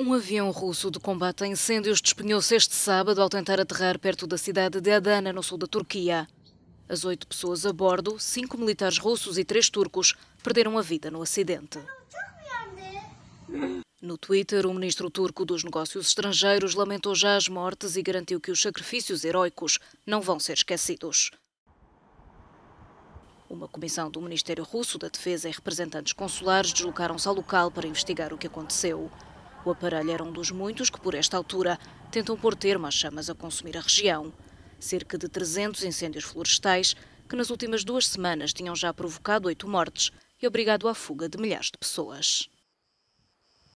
Um avião russo de combate a incêndios despenhou-se este sábado ao tentar aterrar perto da cidade de Adana, no sul da Turquia. As oito pessoas a bordo, cinco militares russos e três turcos, perderam a vida no acidente. No Twitter, o ministro turco dos Negócios Estrangeiros lamentou já as mortes e garantiu que os sacrifícios heróicos não vão ser esquecidos. Uma comissão do Ministério Russo da Defesa e representantes consulares deslocaram-se ao local para investigar o que aconteceu. O aparelho era um dos muitos que, por esta altura, tentam pôr termo às chamas a consumir a região. Cerca de 300 incêndios florestais, que nas últimas duas semanas tinham já provocado oito mortes e obrigado à fuga de milhares de pessoas.